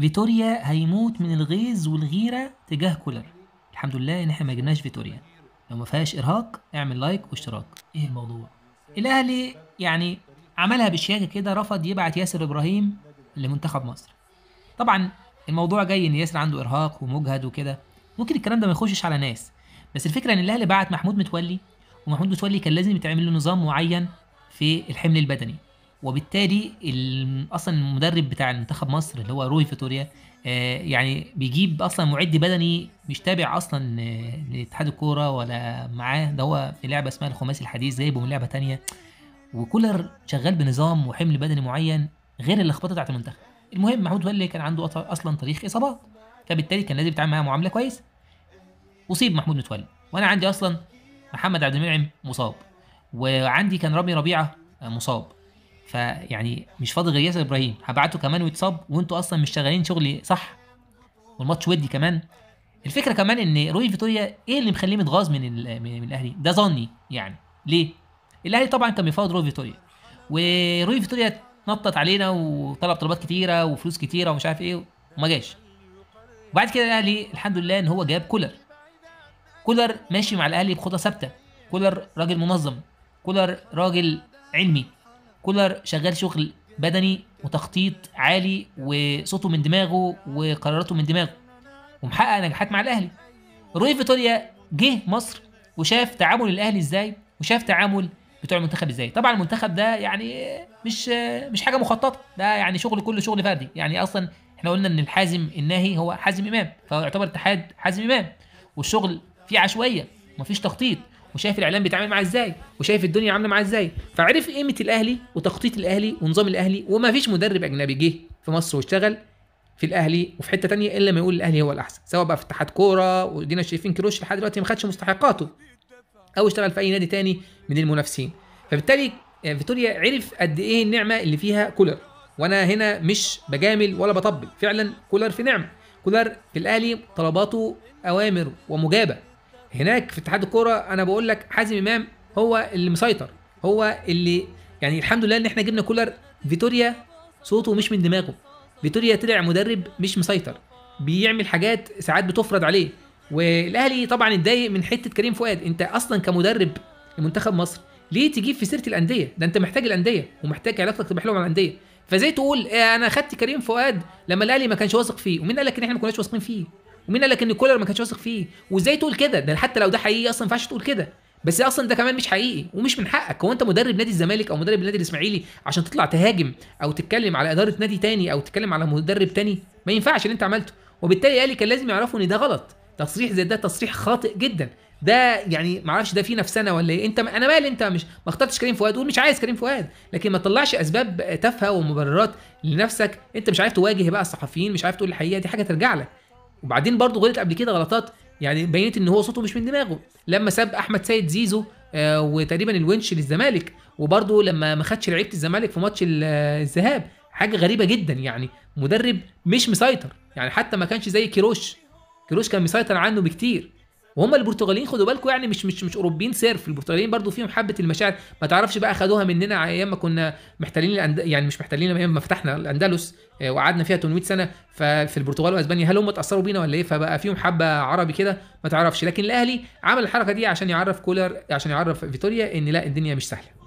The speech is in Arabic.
فيتوريا هيموت من الغيظ والغيره تجاه كولر الحمد لله ان احنا ما جبناش فيتوريا لو ما فيهاش ارهاق اعمل لايك واشتراك ايه الموضوع الاهلي يعني عملها بشياكه كده رفض يبعت ياسر ابراهيم لمنتخب مصر طبعا الموضوع جاي ان ياسر عنده ارهاق ومجهد وكده ممكن الكلام ده ما يخشش على ناس بس الفكره ان الاهلي بعت محمود متولي ومحمود متولي كان لازم يتعمل له نظام معين في الحمل البدني وبالتالي اصلا المدرب بتاع منتخب مصر اللي هو روي فيتوريا آه، يعني بيجيب اصلا معد بدني مش تابع اصلا لاتحاد الكوره ولا معاه ده هو في لعبه اسمها الخماسي الحديث جايبه من لعبه تانية وكولر شغال بنظام وحمل بدني معين غير اللخبطه بتاعت المنتخب المهم محمود ولي كان عنده اصلا تاريخ اصابات فبالتالي كان لازم يتعامل معاه معامله كويسه اصيب محمود متولي وانا عندي اصلا محمد عبد المنعم مصاب وعندي كان رامي ربيعه آه، مصاب فيعني مش فاضي غير ياسر ابراهيم هبعته كمان ويتصاب وانتوا اصلا مش شغالين شغل صح والماتش ودي كمان الفكره كمان ان روي فيتوريا ايه اللي مخليه متغاظ من من الاهلي ده ظني يعني ليه الاهلي طبعا كان بيفاوض روي فيتوريا وروي فيتوريا نطت علينا وطلب طلبات كتيره وفلوس كتيره ومش عارف ايه وما جاش وبعد كده الاهلي الحمد لله ان هو جاب كولر كولر ماشي مع الاهلي بخطى ثابته كولر راجل منظم كولر راجل علمي كولر شغال شغل بدني وتخطيط عالي وصوته من دماغه وقراراته من دماغه ومحقق نجاحات مع الاهلي روي فيتوريا جه مصر وشاف تعامل الاهلي ازاي وشاف تعامل بتوع المنتخب ازاي طبعا المنتخب ده يعني مش مش حاجه مخططه ده يعني شغل كله شغل فردي يعني اصلا احنا قلنا ان الحازم الناهي هو حازم امام فيعتبر اتحاد حازم امام والشغل فيه عشوائيه مفيش تخطيط وشايف الاعلام بيتعامل معاه ازاي وشايف الدنيا عامله معاه ازاي فعرف قيمه الاهلي وتخطيط الاهلي ونظام الاهلي وما فيش مدرب اجنبي جه في مصر واشتغل في الاهلي وفي حته تانية الا ما يقول الاهلي هو الاحسن سواء بقى في اتحاد كوره ودينا شايفين كروش لحد دلوقتي ما خدش مستحقاته او اشتغل في اي نادي تاني من المنافسين فبالتالي آه، فيتوريا عرف قد ايه النعمه اللي فيها كولر وانا هنا مش بجامل ولا بطبل فعلا كولر في نعمه كولر في الاهلي طلباته اوامر ومجابه هناك في اتحاد الكوره انا بقول لك حازم امام هو اللي مسيطر هو اللي يعني الحمد لله ان احنا جبنا كولر فيتوريا صوته مش من دماغه فيتوريا طلع مدرب مش مسيطر بيعمل حاجات ساعات بتفرض عليه والاهلي طبعا اتضايق من حته كريم فؤاد انت اصلا كمدرب لمنتخب مصر ليه تجيب في سيره الانديه ده انت محتاج الانديه ومحتاج علاقتك تبقى حلوه مع الانديه فازاي تقول آه، انا خدت كريم فؤاد لما الاهلي ما كانش واثق فيه ومين قال لك ان احنا ما كناش واثقين فيه ومين قال لك ان كولر ما كانش واثق فيه وازاي تقول كده ده حتى لو ده حقيقي اصلا ما ينفعش تقول كده بس اصلا ده كمان مش حقيقي ومش من حقك هو انت مدرب نادي الزمالك او مدرب النادي الاسماعيلي عشان تطلع تهاجم او تتكلم على اداره نادي تاني او تتكلم على مدرب تاني ما ينفعش اللي انت عملته وبالتالي الاهلي كان لازم يعرفوا ان ده غلط تصريح زي ده تصريح خاطئ جدا ده يعني ما اعرفش ده في نفسنا ولا ايه انت ما انا مالي انت مش ما اخترتش كريم فؤاد قول مش عايز كريم فؤاد لكن ما تطلعش اسباب تافهه ومبررات لنفسك انت مش عارف تواجه بقى الصحفيين مش عارف تقول الحقيقه دي حاجه ترجع لك وبعدين برضه غلط قبل كده غلطات يعني بينت ان هو صوته مش من دماغه لما ساب احمد سيد زيزو آه، وتقريبا الونش للزمالك وبرضه لما ما خدش لعيبه الزمالك في ماتش آه، الذهاب حاجه غريبه جدا يعني مدرب مش مسيطر يعني حتى ما كانش زي كيروش كيروش كان مسيطر عنه بكتير وهم البرتغاليين خدوا بالكم يعني مش مش مش اوروبيين صرف البرتغاليين برضو فيهم حبه المشاعر ما تعرفش بقى خدوها مننا ايام ما كنا محتلين الأند... يعني مش محتلين ايام ما فتحنا الاندلس آه، وقعدنا فيها 800 سنه ففي البرتغال واسبانيا هل هم اتاثروا بينا ولا ايه فبقى فيهم حبه عربي كده ما تعرفش لكن الاهلي عمل الحركه دي عشان يعرف كولر عشان يعرف فيتوريا ان لا الدنيا مش سهله